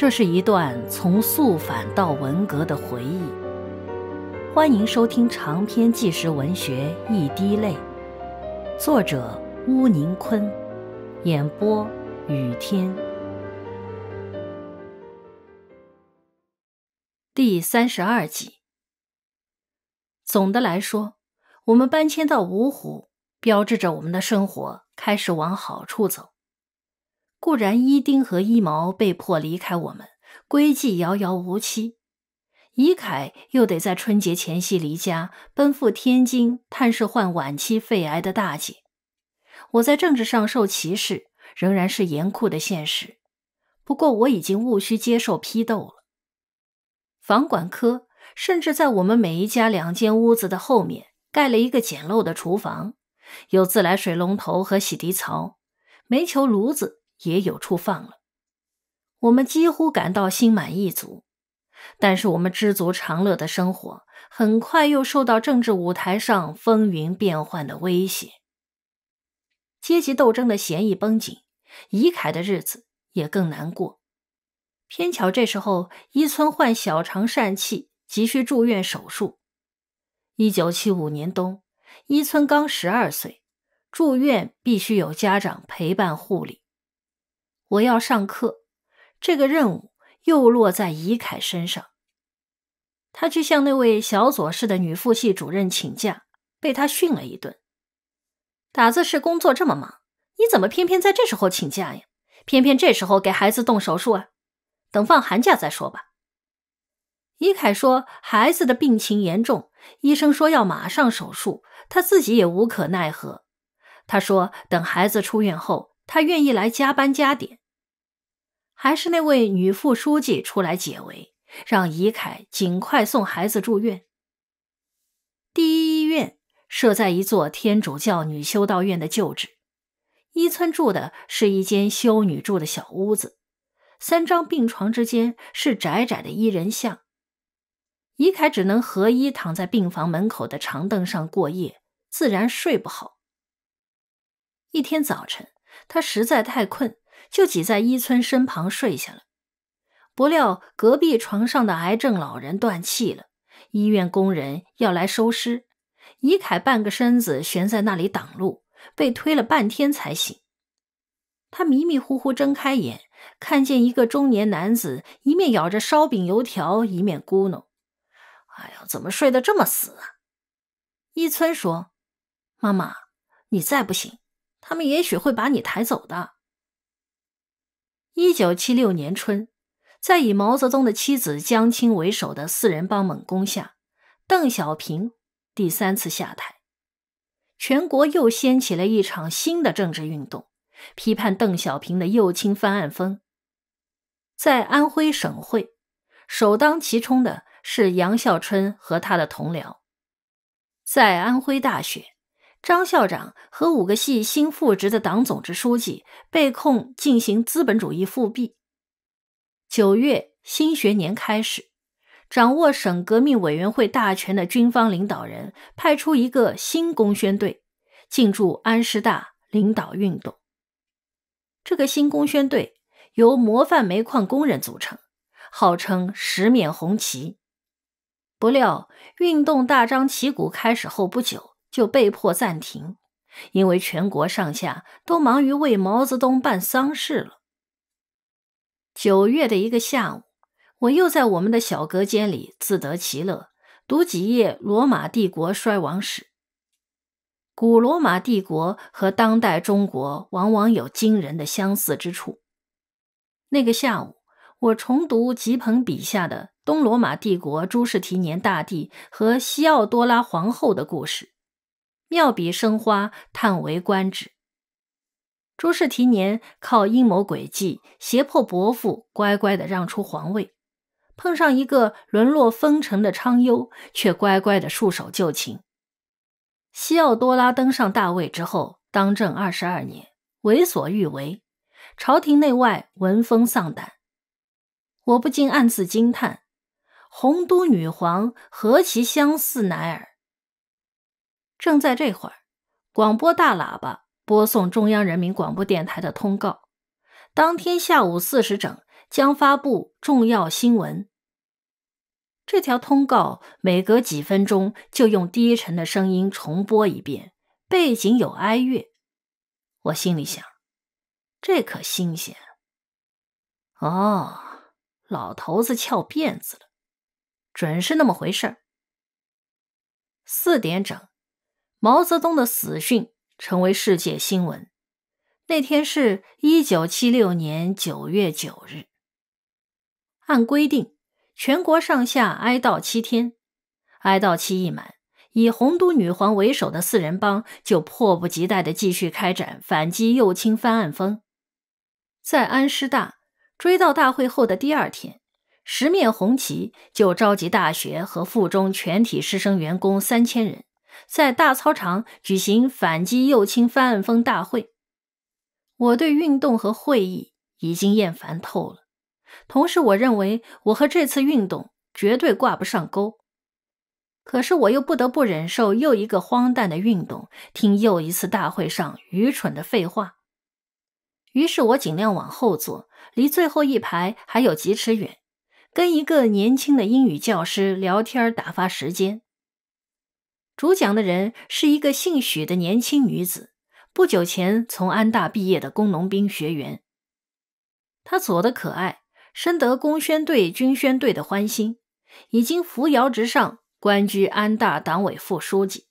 这是一段从肃反到文革的回忆。欢迎收听长篇纪实文学《一滴泪》，作者乌宁坤，演播雨天。第三十二集。总的来说，我们搬迁到芜湖，标志着我们的生活开始往好处走。固然，伊丁和伊毛被迫离开我们，归期遥遥无期；伊凯又得在春节前夕离家，奔赴天津探视患晚期肺癌的大姐。我在政治上受歧视，仍然是严酷的现实。不过，我已经毋需接受批斗了。房管科甚至在我们每一家两间屋子的后面盖了一个简陋的厨房，有自来水龙头和洗涤槽、煤球炉子。也有处放了，我们几乎感到心满意足。但是，我们知足常乐的生活很快又受到政治舞台上风云变幻的威胁。阶级斗争的弦疑绷紧，伊凯的日子也更难过。偏巧这时候，一村患小肠疝气，急需住院手术。一九七五年冬，一村刚十二岁，住院必须有家长陪伴护理。我要上课，这个任务又落在怡凯身上。他去向那位小左室的女副系主任请假，被他训了一顿。打字室工作这么忙，你怎么偏偏在这时候请假呀？偏偏这时候给孩子动手术啊？等放寒假再说吧。怡凯说：“孩子的病情严重，医生说要马上手术，他自己也无可奈何。”他说：“等孩子出院后，他愿意来加班加点。”还是那位女副书记出来解围，让伊凯尽快送孩子住院。第一医院设在一座天主教女修道院的旧址，一村住的是一间修女住的小屋子，三张病床之间是窄窄的一人像。伊凯只能合衣躺在病房门口的长凳上过夜，自然睡不好。一天早晨，他实在太困。就挤在伊村身旁睡下了，不料隔壁床上的癌症老人断气了，医院工人要来收尸，伊凯半个身子悬在那里挡路，被推了半天才醒。他迷迷糊糊睁开眼，看见一个中年男子一面咬着烧饼油条，一面咕哝：“哎呀，怎么睡得这么死啊？”伊村说：“妈妈，你再不醒，他们也许会把你抬走的。”一九七六年春，在以毛泽东的妻子江青为首的“四人帮”猛攻下，邓小平第三次下台。全国又掀起了一场新的政治运动，批判邓小平的右倾翻案风。在安徽省会，首当其冲的是杨孝春和他的同僚。在安徽大学，张校长和五个系新复职的党总支书记被控进行资本主义复辟。九月新学年开始，掌握省革命委员会大权的军方领导人派出一个新工宣队进驻安师大，领导运动。这个新工宣队由模范煤矿工人组成，号称“十面红旗”。不料运动大张旗鼓开始后不久。就被迫暂停，因为全国上下都忙于为毛泽东办丧事了。九月的一个下午，我又在我们的小隔间里自得其乐，读几页《罗马帝国衰亡史》。古罗马帝国和当代中国往往有惊人的相似之处。那个下午，我重读吉朋笔下的东罗马帝国朱士提年大帝和西奥多拉皇后的故事。妙笔生花，叹为观止。朱氏提年靠阴谋诡计胁迫伯父乖乖的让出皇位，碰上一个沦落风尘的昌幽，却乖乖的束手就擒。西奥多拉登上大位之后，当政二十二年，为所欲为，朝廷内外闻风丧胆。我不禁暗自惊叹：红都女皇何其相似乃尔！正在这会儿，广播大喇叭播送中央人民广播电台的通告。当天下午四时整将发布重要新闻。这条通告每隔几分钟就用低沉的声音重播一遍，背景有哀乐。我心里想，这可新鲜哦，老头子翘辫子了，准是那么回事。四点整。毛泽东的死讯成为世界新闻。那天是一九七六年九月九日。按规定，全国上下哀悼七天。哀悼期一满，以红都女皇为首的四人帮就迫不及待地继续开展反击右倾翻案风。在安师大追悼大会后的第二天，十面红旗就召集大学和附中全体师生员工三千人。在大操场举行反击右倾翻案风大会。我对运动和会议已经厌烦透了。同时，我认为我和这次运动绝对挂不上钩。可是，我又不得不忍受又一个荒诞的运动，听又一次大会上愚蠢的废话。于是我尽量往后坐，离最后一排还有几尺远，跟一个年轻的英语教师聊天，打发时间。主讲的人是一个姓许的年轻女子，不久前从安大毕业的工农兵学员。她左的可爱，深得工宣队、军宣队的欢心，已经扶摇直上，官居安大党委副书记。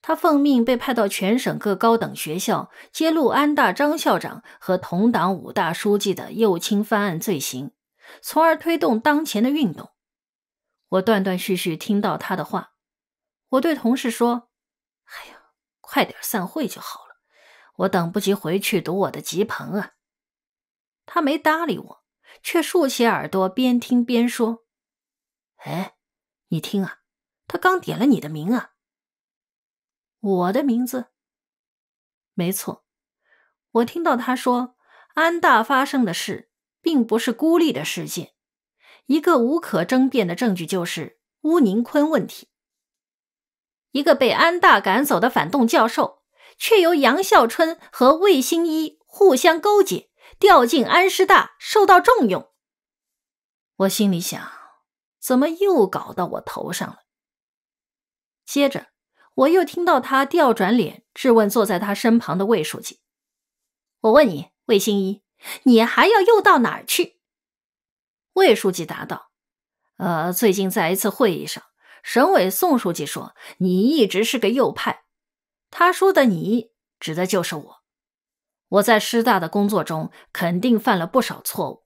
他奉命被派到全省各高等学校，揭露安大张校长和同党五大书记的右倾翻案罪行，从而推动当前的运动。我断断续续听到他的话。我对同事说：“哎呀，快点散会就好了，我等不及回去读我的吉朋啊。”他没搭理我，却竖起耳朵边听边说：“哎，你听啊，他刚点了你的名啊。”我的名字？没错，我听到他说：“安大发生的事并不是孤立的事件，一个无可争辩的证据就是乌宁坤问题。”一个被安大赶走的反动教授，却由杨孝春和魏新一互相勾结，调进安师大受到重用。我心里想，怎么又搞到我头上了？接着，我又听到他调转脸质问坐在他身旁的魏书记：“我问你，魏新一，你还要又到哪儿去？”魏书记答道：“呃，最近在一次会议上。”省委宋书记说：“你一直是个右派。”他说的“你”指的就是我。我在师大的工作中肯定犯了不少错误。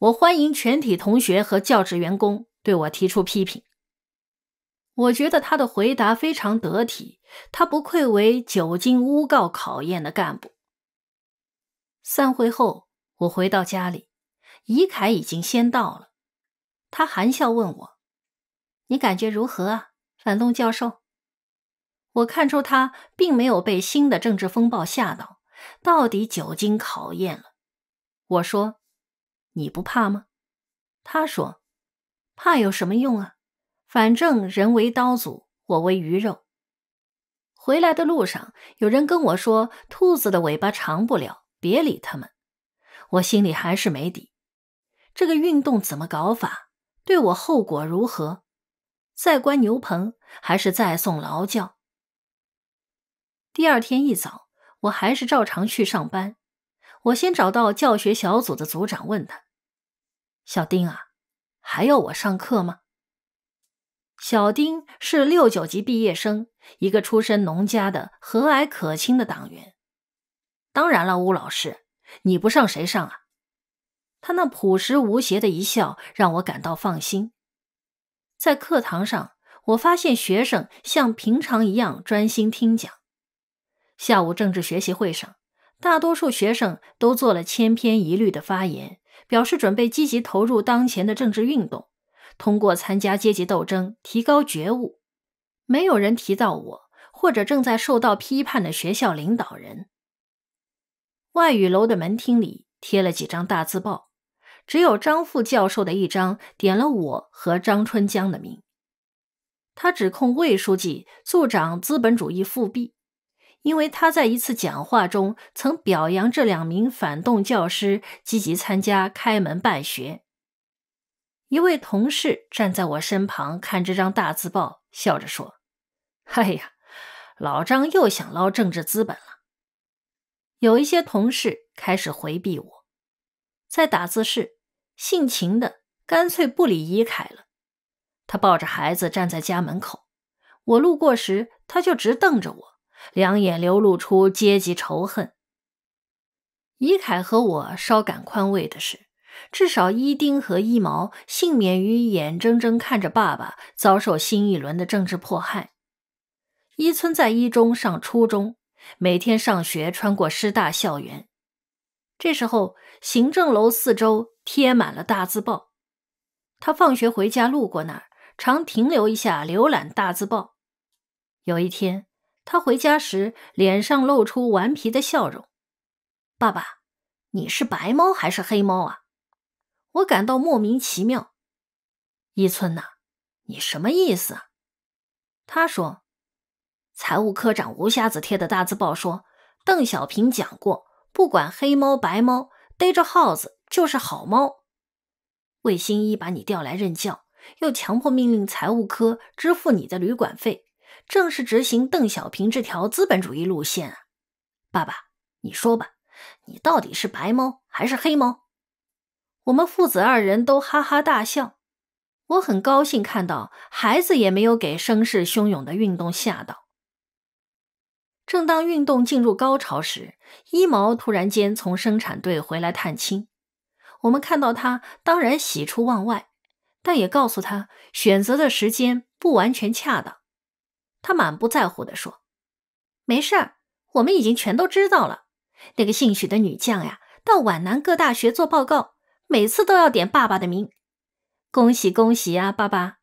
我欢迎全体同学和教职员工对我提出批评。我觉得他的回答非常得体，他不愧为久经诬告考验的干部。散会后，我回到家里，怡凯已经先到了。他含笑问我。你感觉如何啊，反动教授？我看出他并没有被新的政治风暴吓到，到底久经考验了。我说：“你不怕吗？”他说：“怕有什么用啊？反正人为刀俎，我为鱼肉。”回来的路上，有人跟我说：“兔子的尾巴长不了，别理他们。”我心里还是没底，这个运动怎么搞法？对我后果如何？再关牛棚，还是再送劳教？第二天一早，我还是照常去上班。我先找到教学小组的组长，问他：“小丁啊，还要我上课吗？”小丁是六九级毕业生，一个出身农家的和蔼可亲的党员。当然了，吴老师，你不上谁上啊？他那朴实无邪的一笑，让我感到放心。在课堂上，我发现学生像平常一样专心听讲。下午政治学习会上，大多数学生都做了千篇一律的发言，表示准备积极投入当前的政治运动，通过参加阶级斗争提高觉悟。没有人提到我或者正在受到批判的学校领导人。外语楼的门厅里贴了几张大字报。只有张副教授的一张点了我和张春江的名，他指控魏书记助长资本主义复辟，因为他在一次讲话中曾表扬这两名反动教师积极参加开门办学。一位同事站在我身旁看这张大字报，笑着说：“哎呀，老张又想捞政治资本了。”有一些同事开始回避我，在打字室。姓秦的干脆不理伊凯了，他抱着孩子站在家门口。我路过时，他就直瞪着我，两眼流露出阶级仇恨。伊凯和我稍感宽慰的是，至少伊丁和伊毛幸免于眼睁睁看着爸爸遭受新一轮的政治迫害。伊村在一中上初中，每天上学穿过师大校园。这时候，行政楼四周。贴满了大字报，他放学回家路过那儿，常停留一下浏览大字报。有一天，他回家时脸上露出顽皮的笑容：“爸爸，你是白猫还是黑猫啊？”我感到莫名其妙。一村呐，你什么意思啊？他说：“财务科长吴瞎子贴的大字报说，邓小平讲过，不管黑猫白猫，逮着耗子。”就是好猫，魏新一把你调来任教，又强迫命令财务科支付你的旅馆费，正是执行邓小平这条资本主义路线。爸爸，你说吧，你到底是白猫还是黑猫？我们父子二人都哈哈大笑。我很高兴看到孩子也没有给声势汹涌的运动吓到。正当运动进入高潮时，一毛突然间从生产队回来探亲。我们看到他，当然喜出望外，但也告诉他选择的时间不完全恰当。他满不在乎地说：“没事儿，我们已经全都知道了。那个姓许的女将呀，到皖南各大学做报告，每次都要点爸爸的名。恭喜恭喜啊，爸爸，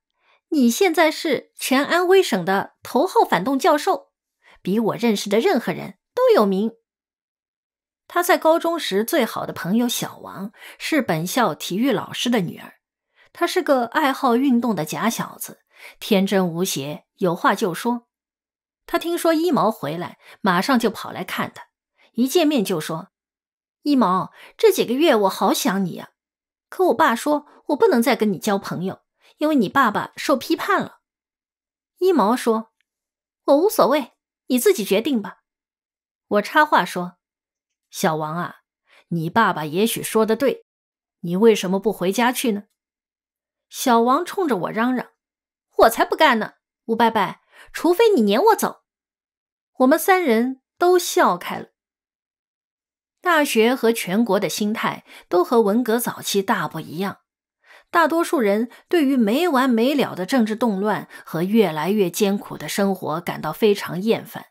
你现在是全安徽省的头号反动教授，比我认识的任何人都有名。”他在高中时最好的朋友小王是本校体育老师的女儿。他是个爱好运动的假小子，天真无邪，有话就说。他听说一毛回来，马上就跑来看他。一见面就说：“一毛，这几个月我好想你呀！”可我爸说：“我不能再跟你交朋友，因为你爸爸受批判了。”一毛说：“我无所谓，你自己决定吧。”我插话说。小王啊，你爸爸也许说的对，你为什么不回家去呢？小王冲着我嚷嚷：“我才不干呢！吴伯伯，除非你撵我走。”我们三人都笑开了。大学和全国的心态都和文革早期大不一样，大多数人对于没完没了的政治动乱和越来越艰苦的生活感到非常厌烦。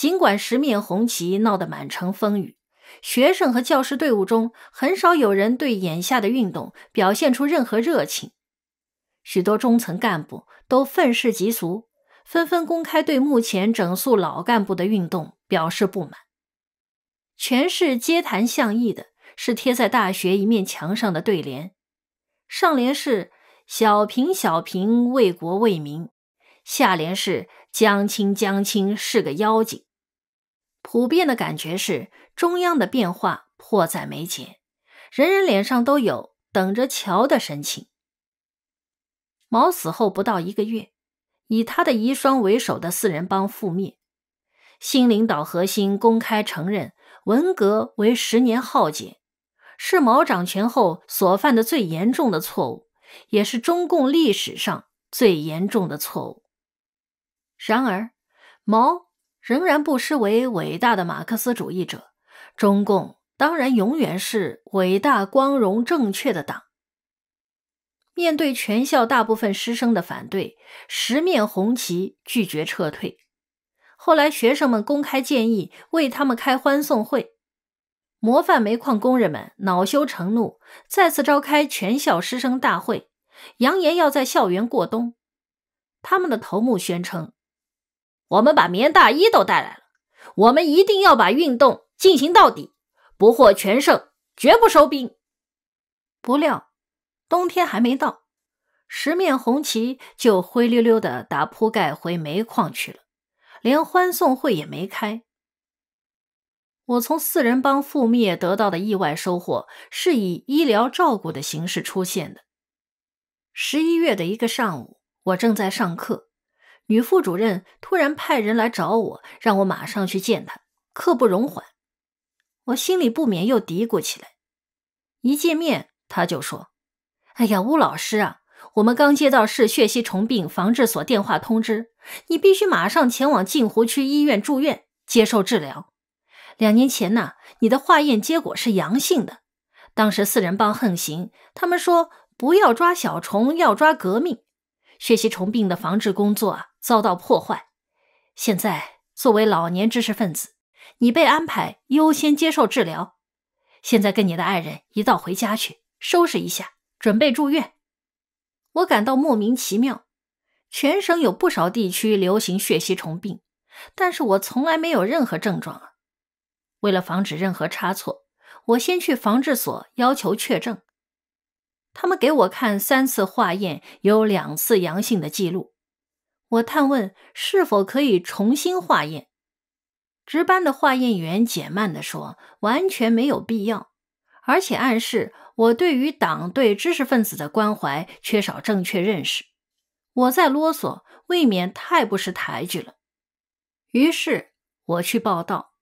尽管十面红旗闹得满城风雨，学生和教师队伍中很少有人对眼下的运动表现出任何热情。许多中层干部都愤世嫉俗，纷纷公开对目前整肃老干部的运动表示不满。全市街谈巷议的是贴在大学一面墙上的对联，上联是“小平小平为国为民”，下联是“江青江青是个妖精”。普遍的感觉是，中央的变化迫在眉睫，人人脸上都有等着瞧的神情。毛死后不到一个月，以他的遗孀为首的四人帮覆灭，新领导核心公开承认文革为十年浩劫，是毛掌权后所犯的最严重的错误，也是中共历史上最严重的错误。然而，毛。仍然不失为伟大的马克思主义者，中共当然永远是伟大、光荣、正确的党。面对全校大部分师生的反对，十面红旗拒绝撤退。后来，学生们公开建议为他们开欢送会。模范煤矿工人们恼羞成怒，再次召开全校师生大会，扬言要在校园过冬。他们的头目宣称。我们把棉大衣都带来了，我们一定要把运动进行到底，不获全胜，绝不收兵。不料，冬天还没到，十面红旗就灰溜溜的打铺盖回煤矿去了，连欢送会也没开。我从四人帮覆灭得到的意外收获，是以医疗照顾的形式出现的。十一月的一个上午，我正在上课。女副主任突然派人来找我，让我马上去见他，刻不容缓。我心里不免又嘀咕起来。一见面，他就说：“哎呀，吴老师啊，我们刚接到市血吸虫病防治所电话通知，你必须马上前往镜湖区医院住院接受治疗。两年前呢，你的化验结果是阳性的。当时四人帮横行，他们说不要抓小虫，要抓革命。血吸虫病的防治工作啊。”遭到破坏。现在，作为老年知识分子，你被安排优先接受治疗。现在，跟你的爱人一道回家去，收拾一下，准备住院。我感到莫名其妙。全省有不少地区流行血吸虫病，但是我从来没有任何症状啊。为了防止任何差错，我先去防治所要求确证。他们给我看三次化验，有两次阳性的记录。我探问是否可以重新化验，值班的化验员简慢的说：“完全没有必要。”而且暗示我对于党对知识分子的关怀缺少正确认识。我再啰嗦，未免太不识抬举了。于是我去报道，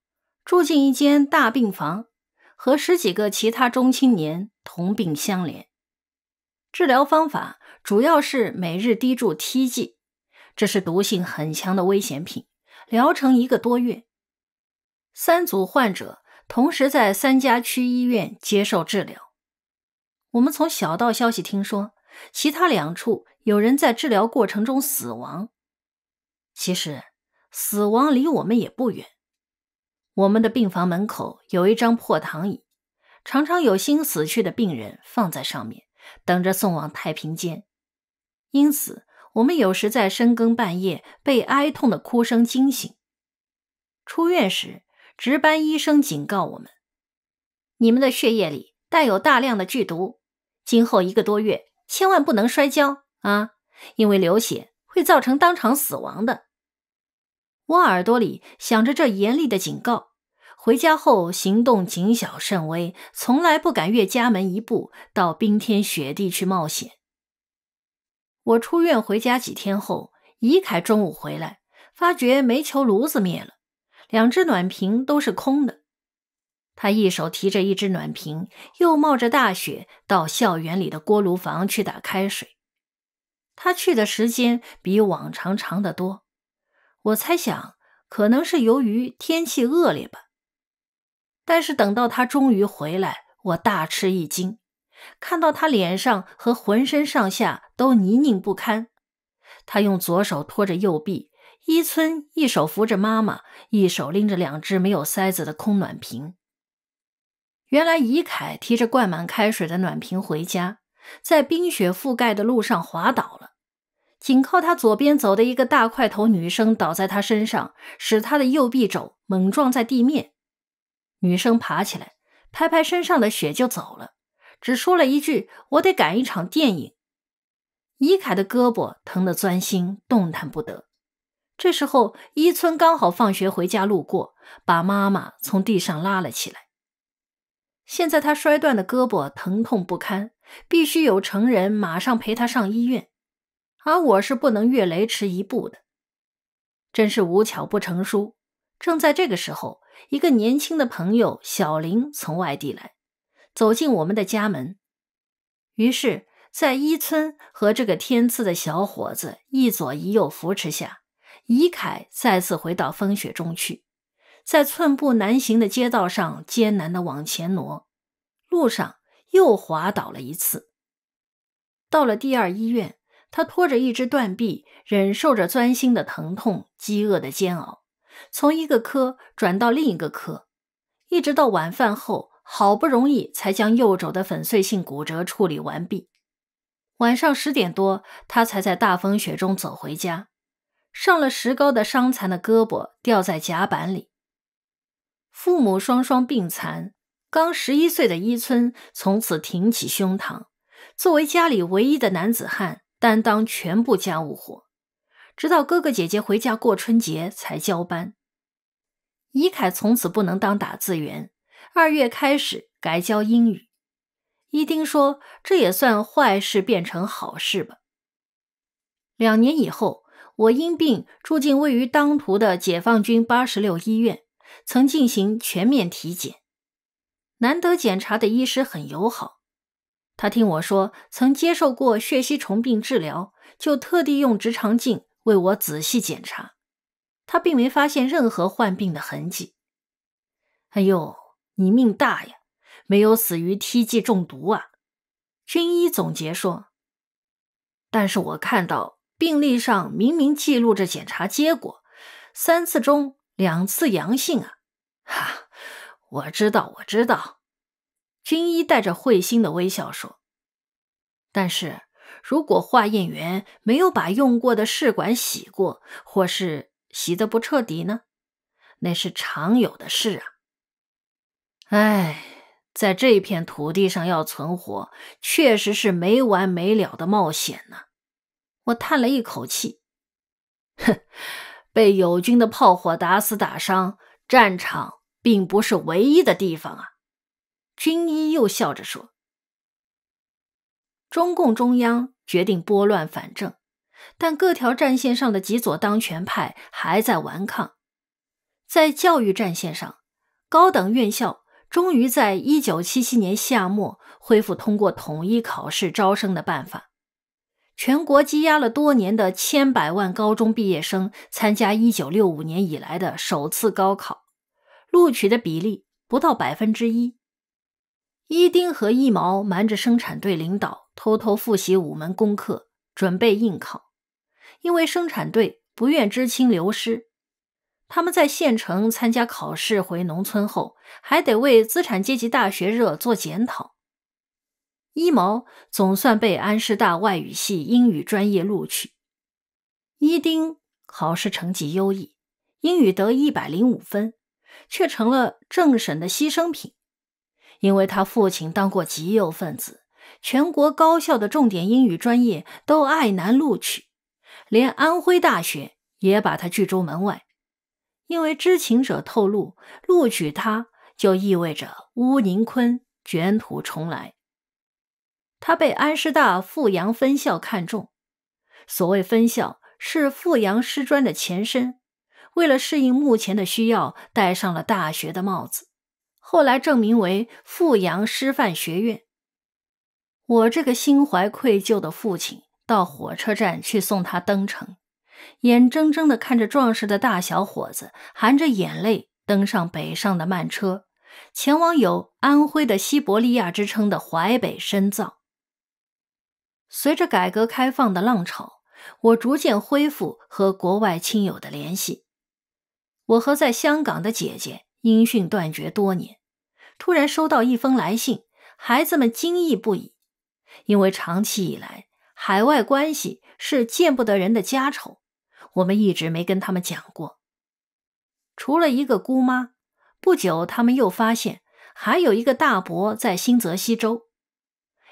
住进一间大病房，和十几个其他中青年同病相怜。治疗方法主要是每日滴注 T 剂。这是毒性很强的危险品。疗程一个多月，三组患者同时在三家区医院接受治疗。我们从小道消息听说，其他两处有人在治疗过程中死亡。其实，死亡离我们也不远。我们的病房门口有一张破躺椅，常常有新死去的病人放在上面，等着送往太平间。因此。我们有时在深更半夜被哀痛的哭声惊醒。出院时，值班医生警告我们：“你们的血液里带有大量的剧毒，今后一个多月千万不能摔跤啊，因为流血会造成当场死亡的。”我耳朵里响着这严厉的警告，回家后行动谨小慎微，从来不敢越家门一步，到冰天雪地去冒险。我出院回家几天后，怡凯中午回来，发觉煤球炉子灭了，两只暖瓶都是空的。他一手提着一只暖瓶，又冒着大雪到校园里的锅炉房去打开水。他去的时间比往常长得多，我猜想可能是由于天气恶劣吧。但是等到他终于回来，我大吃一惊。看到他脸上和浑身上下都泥泞不堪，他用左手托着右臂，伊村一手扶着妈妈，一手拎着两只没有塞子的空暖瓶。原来，伊凯提着灌满开水的暖瓶回家，在冰雪覆盖的路上滑倒了。紧靠他左边走的一个大块头女生倒在他身上，使他的右臂肘猛撞在地面。女生爬起来，拍拍身上的雪就走了。只说了一句：“我得赶一场电影。”伊凯的胳膊疼得钻心，动弹不得。这时候，伊村刚好放学回家路过，把妈妈从地上拉了起来。现在他摔断的胳膊疼痛不堪，必须有成人马上陪他上医院。而我是不能越雷池一步的。真是无巧不成书，正在这个时候，一个年轻的朋友小林从外地来。走进我们的家门，于是，在伊村和这个天赐的小伙子一左一右扶持下，伊凯再次回到风雪中去，在寸步难行的街道上艰难的往前挪。路上又滑倒了一次。到了第二医院，他拖着一只断臂，忍受着钻心的疼痛、饥饿的煎熬，从一个科转到另一个科，一直到晚饭后。好不容易才将右肘的粉碎性骨折处理完毕，晚上十点多，他才在大风雪中走回家。上了石膏的伤残的胳膊吊在甲板里，父母双双病残，刚十一岁的伊村从此挺起胸膛，作为家里唯一的男子汉，担当全部家务活，直到哥哥姐姐回家过春节才交班。伊凯从此不能当打字员。二月开始改教英语，伊丁说：“这也算坏事变成好事吧。”两年以后，我因病住进位于当涂的解放军八十六医院，曾进行全面体检。难得检查的医师很友好，他听我说曾接受过血吸虫病治疗，就特地用直肠镜为我仔细检查，他并没发现任何患病的痕迹。哎呦！你命大呀，没有死于 T 剂中毒啊！军医总结说。但是我看到病历上明明记录着检查结果，三次中两次阳性啊！哈，我知道，我知道。军医带着会心的微笑说：“但是如果化验员没有把用过的试管洗过，或是洗得不彻底呢？那是常有的事啊。”哎，在这片土地上要存活，确实是没完没了的冒险呢。我叹了一口气，哼，被友军的炮火打死打伤，战场并不是唯一的地方啊。军医又笑着说：“中共中央决定拨乱反正，但各条战线上的几所当权派还在顽抗。在教育战线上，高等院校。”终于在1977年夏末恢复通过统一考试招生的办法。全国积压了多年的千百万高中毕业生参加1965年以来的首次高考，录取的比例不到百分之一。一丁和一毛瞒着生产队领导，偷偷复习五门功课，准备应考，因为生产队不愿知青流失。他们在县城参加考试，回农村后还得为资产阶级大学热做检讨。一毛总算被安师大外语系英语专业录取，一丁考试成绩优异，英语得一百零五分，却成了政审的牺牲品，因为他父亲当过极右分子。全国高校的重点英语专业都爱难录取，连安徽大学也把他拒之门外。因为知情者透露，录取他就意味着乌宁坤卷土重来。他被安师大富阳分校看中，所谓分校是富阳师专的前身，为了适应目前的需要，戴上了大学的帽子，后来证明为富阳师范学院。我这个心怀愧疚的父亲到火车站去送他登程。眼睁睁地看着壮实的大小伙子含着眼泪登上北上的慢车，前往有“安徽的西伯利亚”之称的淮北深造。随着改革开放的浪潮，我逐渐恢复和国外亲友的联系。我和在香港的姐姐音讯断绝多年，突然收到一封来信，孩子们惊异不已，因为长期以来，海外关系是见不得人的家丑。我们一直没跟他们讲过，除了一个姑妈。不久，他们又发现还有一个大伯在新泽西州。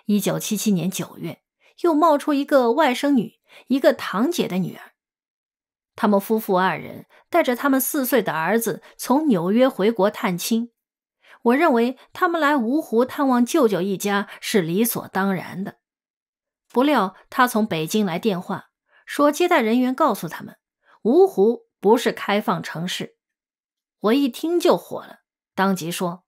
一九七七年九月，又冒出一个外甥女，一个堂姐的女儿。他们夫妇二人带着他们四岁的儿子从纽约回国探亲。我认为他们来芜湖探望舅舅一家是理所当然的。不料他从北京来电话。说接待人员告诉他们，芜湖不是开放城市。我一听就火了，当即说：“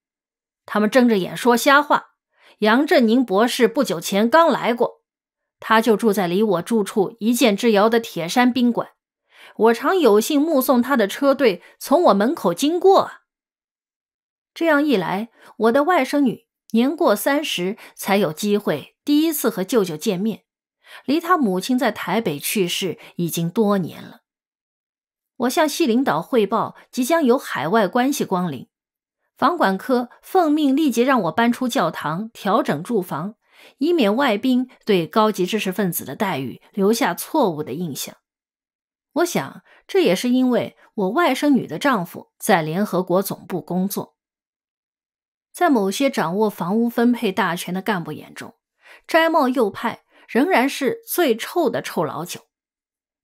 他们睁着眼说瞎话。杨振宁博士不久前刚来过，他就住在离我住处一箭之遥的铁山宾馆。我常有幸目送他的车队从我门口经过。这样一来，我的外甥女年过三十才有机会第一次和舅舅见面。”离他母亲在台北去世已经多年了。我向系领导汇报，即将有海外关系光临，房管科奉命立即让我搬出教堂，调整住房，以免外宾对高级知识分子的待遇留下错误的印象。我想，这也是因为我外甥女的丈夫在联合国总部工作，在某些掌握房屋分配大权的干部眼中，摘帽右派。仍然是最臭的臭老九。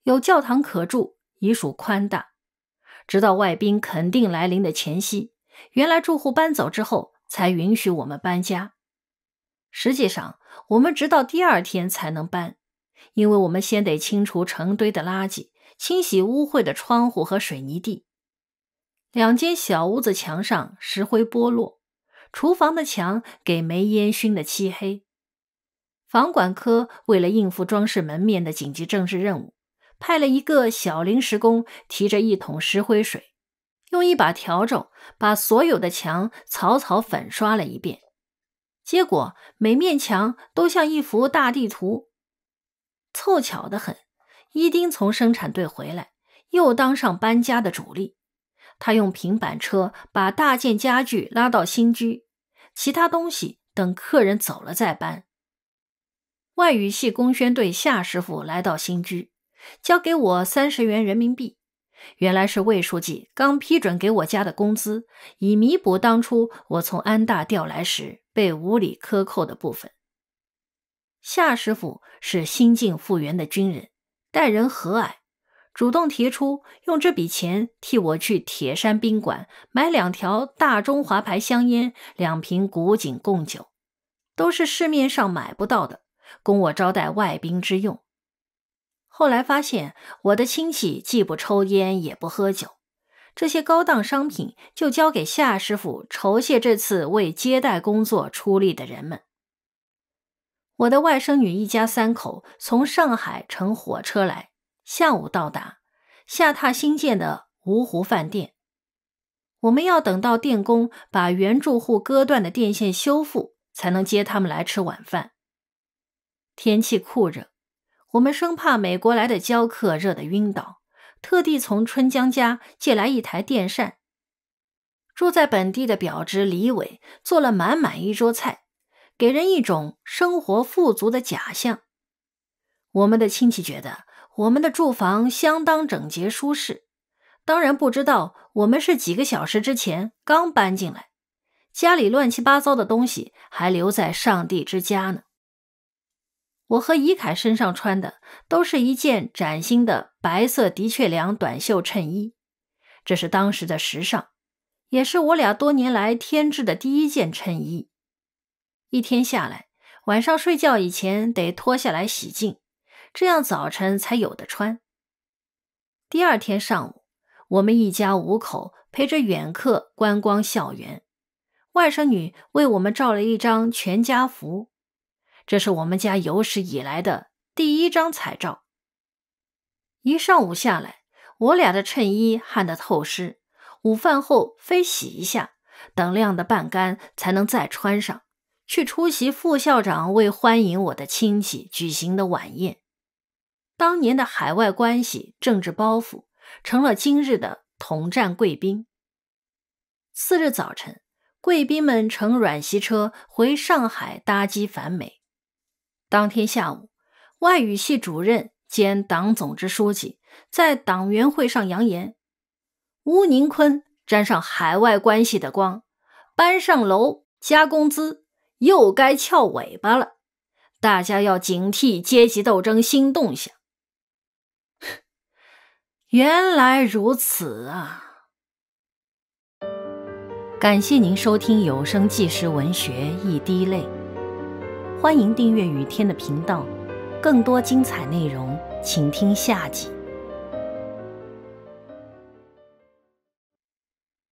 有教堂可住已属宽大。直到外宾肯定来临的前夕，原来住户搬走之后，才允许我们搬家。实际上，我们直到第二天才能搬，因为我们先得清除成堆的垃圾，清洗污秽的窗户和水泥地。两间小屋子墙上石灰剥落，厨房的墙给煤烟熏得漆黑。房管科为了应付装饰门面的紧急政治任务，派了一个小临时工提着一桶石灰水，用一把笤帚把所有的墙草草粉刷了一遍。结果每面墙都像一幅大地图。凑巧得很，伊丁从生产队回来，又当上搬家的主力。他用平板车把大件家具拉到新居，其他东西等客人走了再搬。外语系工宣队夏师傅来到新居，交给我三十元人民币。原来是魏书记刚批准给我加的工资，以弥补当初我从安大调来时被无理克扣的部分。夏师傅是新晋复员的军人，待人和蔼，主动提出用这笔钱替我去铁山宾馆买两条大中华牌香烟、两瓶古井贡酒，都是市面上买不到的。供我招待外宾之用。后来发现我的亲戚既不抽烟也不喝酒，这些高档商品就交给夏师傅酬谢这次为接待工作出力的人们。我的外甥女一家三口从上海乘火车来，下午到达下榻新建的芜湖饭店。我们要等到电工把原住户割断的电线修复，才能接他们来吃晚饭。天气酷热，我们生怕美国来的教客热得晕倒，特地从春江家借来一台电扇。住在本地的表侄李伟做了满满一桌菜，给人一种生活富足的假象。我们的亲戚觉得我们的住房相当整洁舒适，当然不知道我们是几个小时之前刚搬进来，家里乱七八糟的东西还留在上帝之家呢。我和怡凯身上穿的都是一件崭新的白色的确良短袖衬衣，这是当时的时尚，也是我俩多年来添置的第一件衬衣。一天下来，晚上睡觉以前得脱下来洗净，这样早晨才有的穿。第二天上午，我们一家五口陪着远客观光校园，外甥女为我们照了一张全家福。这是我们家有史以来的第一张彩照。一上午下来，我俩的衬衣汗得透湿，午饭后非洗一下，等晾得半干才能再穿上去出席副校长为欢迎我的亲戚举行的晚宴。当年的海外关系政治包袱，成了今日的统战贵宾。次日早晨，贵宾们乘软席车回上海搭机返美。当天下午，外语系主任兼党总支书记在党员会上扬言：“吴宁坤沾上海外关系的光，搬上楼加工资，又该翘尾巴了。大家要警惕阶级斗争新动向。”原来如此啊！感谢您收听有声纪实文学《一滴泪》。欢迎订阅雨天的频道，更多精彩内容，请听下集。